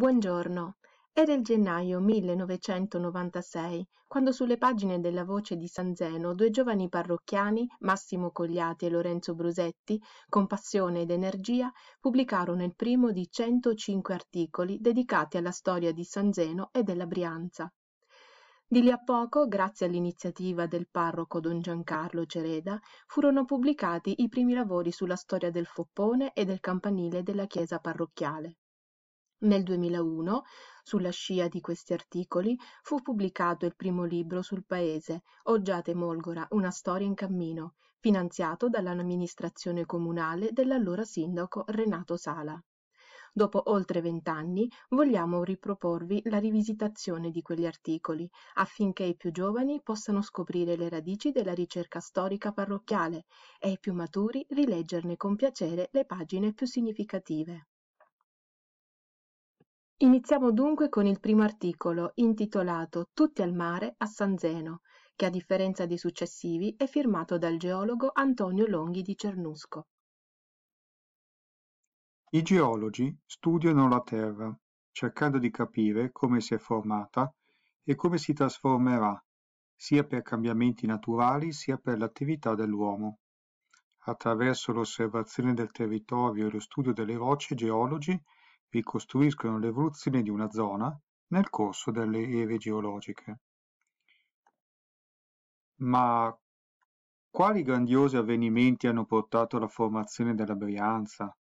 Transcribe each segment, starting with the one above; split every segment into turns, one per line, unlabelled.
Buongiorno, era il gennaio 1996, quando sulle pagine della Voce di San Zeno due giovani parrocchiani, Massimo Cogliati e Lorenzo Brusetti, con passione ed energia, pubblicarono il primo di 105 articoli dedicati alla storia di San Zeno e della Brianza. Di lì a poco, grazie all'iniziativa del parroco don Giancarlo Cereda, furono pubblicati i primi lavori sulla storia del foppone e del campanile della chiesa parrocchiale. Nel 2001, sulla scia di questi articoli, fu pubblicato il primo libro sul paese, Oggiate Molgora, una storia in cammino, finanziato dall'amministrazione comunale dell'allora sindaco Renato Sala. Dopo oltre vent'anni vogliamo riproporvi la rivisitazione di quegli articoli affinché i più giovani possano scoprire le radici della ricerca storica parrocchiale e i più maturi rileggerne con piacere le pagine più significative. Iniziamo dunque con il primo articolo, intitolato Tutti al mare a San Zeno, che a differenza dei successivi è firmato dal geologo Antonio Longhi di Cernusco.
I geologi studiano la Terra, cercando di capire come si è formata e come si trasformerà, sia per cambiamenti naturali sia per l'attività dell'uomo. Attraverso l'osservazione del territorio e lo studio delle rocce, geologi costruiscono l'evoluzione di una zona nel corso delle ere geologiche. Ma quali grandiosi avvenimenti hanno portato alla formazione della Brianza,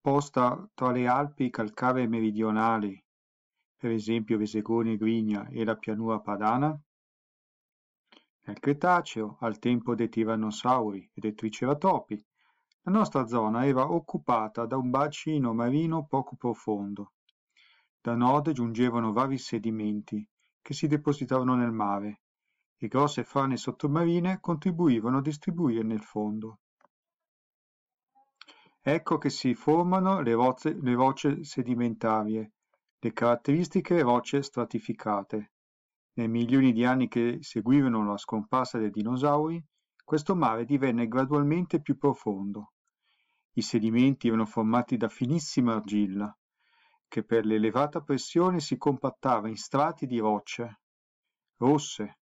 posta tra le Alpi calcaree meridionali, per esempio Vesegone e Grigna e la pianura padana? Nel Cretaceo, al tempo dei tirannosauri e dei triceratopi, la nostra zona era occupata da un bacino marino poco profondo. Da nord giungevano vari sedimenti che si depositavano nel mare e grosse frane sottomarine contribuivano a distribuirne il fondo. Ecco che si formano le, roze, le rocce sedimentarie, le caratteristiche rocce stratificate. Nei milioni di anni che seguirono la scomparsa dei dinosauri, questo mare divenne gradualmente più profondo. I sedimenti erano formati da finissima argilla, che per l'elevata pressione si compattava in strati di rocce, rosse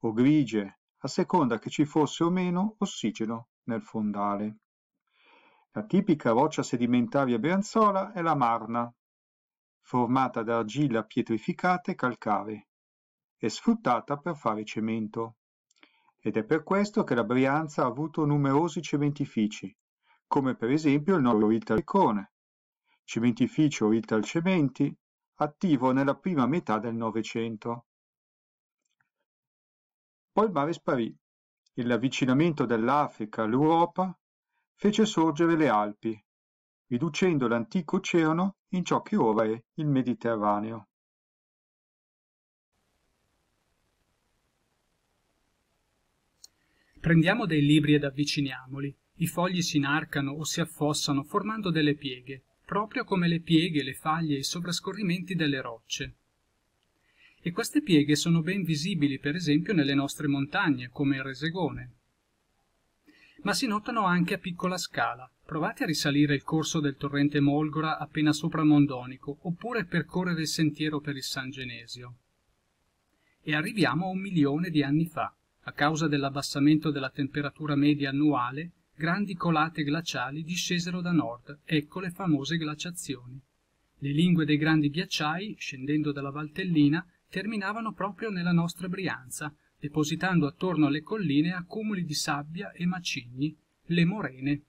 o grigie, a seconda che ci fosse o meno ossigeno nel fondale. La tipica roccia sedimentaria brianzola è la marna, formata da argilla pietrificata e calcare, e sfruttata per fare cemento ed è per questo che la Brianza ha avuto numerosi cementifici, come per esempio il nostro Riccone, cementificio Rital Cementi, attivo nella prima metà del Novecento. Poi il mare sparì e l'avvicinamento dell'Africa all'Europa fece sorgere le Alpi, riducendo l'antico oceano in ciò che ora è il Mediterraneo.
Prendiamo dei libri ed avviciniamoli. I fogli si inarcano o si affossano formando delle pieghe, proprio come le pieghe, le faglie e i sovrascorrimenti delle rocce. E queste pieghe sono ben visibili, per esempio, nelle nostre montagne, come il Resegone. Ma si notano anche a piccola scala. Provate a risalire il corso del torrente Molgora appena sopra Mondonico, oppure percorrere il sentiero per il San Genesio. E arriviamo a un milione di anni fa, a causa dell'abbassamento della temperatura media annuale, grandi colate glaciali discesero da nord, ecco le famose glaciazioni. Le lingue dei grandi ghiacciai, scendendo dalla Valtellina, terminavano proprio nella nostra Brianza, depositando attorno alle colline accumuli di sabbia e macigni, le morene.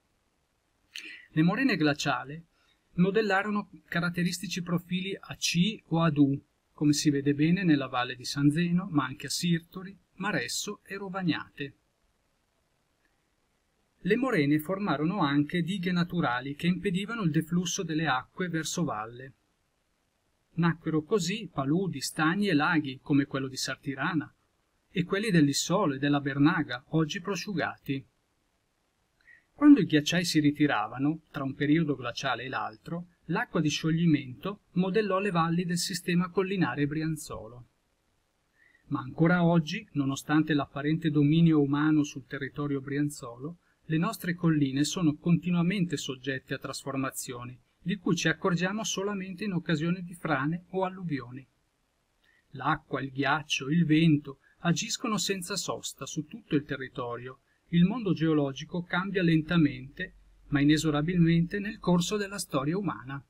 Le morene glaciali modellarono caratteristici profili a C o ad U, come si vede bene nella valle di San Zeno, ma anche a Sirtori, Maresso e Rovagnate. Le morene formarono anche dighe naturali che impedivano il deflusso delle acque verso valle. Nacquero così paludi, stagni e laghi, come quello di Sartirana, e quelli dell'Issolo e della Bernaga, oggi prosciugati. Quando i ghiacciai si ritiravano, tra un periodo glaciale e l'altro, l'acqua di scioglimento modellò le valli del sistema collinare brianzolo ma ancora oggi, nonostante l'apparente dominio umano sul territorio brianzolo, le nostre colline sono continuamente soggette a trasformazioni, di cui ci accorgiamo solamente in occasione di frane o alluvioni. L'acqua, il ghiaccio, il vento agiscono senza sosta su tutto il territorio. Il mondo geologico cambia lentamente, ma inesorabilmente nel corso della storia umana.